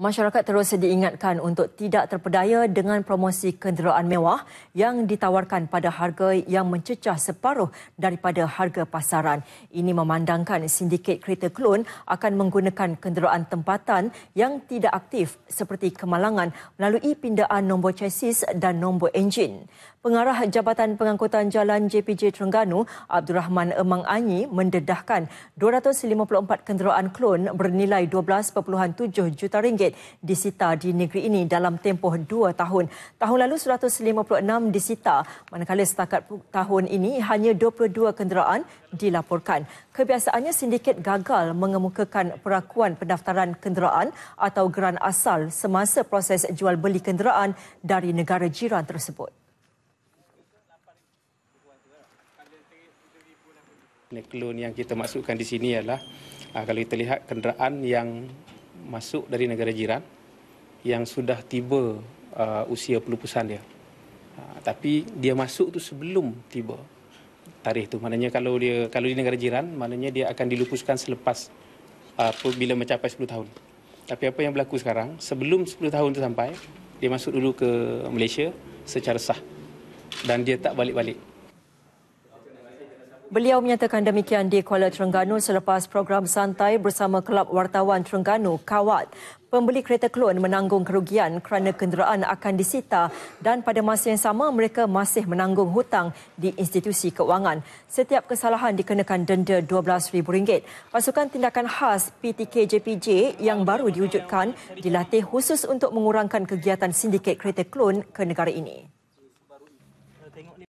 Masyarakat terus diingatkan untuk tidak terpedaya dengan promosi kenderaan mewah yang ditawarkan pada harga yang mencecah separuh daripada harga pasaran. Ini memandangkan sindiket kereta klon akan menggunakan kenderaan tempatan yang tidak aktif seperti kemalangan melalui pindaan nombor chassis dan nombor enjin. Pengarah Jabatan Pengangkutan Jalan JPJ Terengganu, Abdul Rahman Emang Anyi mendedahkan 254 kenderaan klon bernilai 12.7 juta ringgit disita di negeri ini dalam tempoh 2 tahun. Tahun lalu 156 disita, manakala setakat tahun ini hanya 22 kenderaan dilaporkan. Kebiasaannya sindiket gagal mengemukakan perakuan pendaftaran kenderaan atau geran asal semasa proses jual beli kenderaan dari negara jiran tersebut. Clone yang kita masukkan di sini ialah ah, kalau kita lihat kenderaan yang masuk dari negara jiran yang sudah tiba uh, usia pelupusan dia. Ah, tapi dia masuk tu sebelum tiba tarikh tu. Maknanya kalau dia kalau di negara jiran, maknanya dia akan dilupuskan selepas bila mencapai 10 tahun. Tapi apa yang berlaku sekarang, sebelum 10 tahun tu sampai, dia masuk dulu ke Malaysia secara sah dan dia tak balik-balik. Beliau menyatakan demikian di Kuala Terengganu selepas program santai bersama Kelab Wartawan Terengganu, Kawat. Pembeli kereta klon menanggung kerugian kerana kenderaan akan disita dan pada masa yang sama mereka masih menanggung hutang di institusi keuangan. Setiap kesalahan dikenakan denda RM12,000. Pasukan tindakan khas PTK-JPJ yang baru diwujudkan dilatih khusus untuk mengurangkan kegiatan sindiket kereta klon ke negara ini.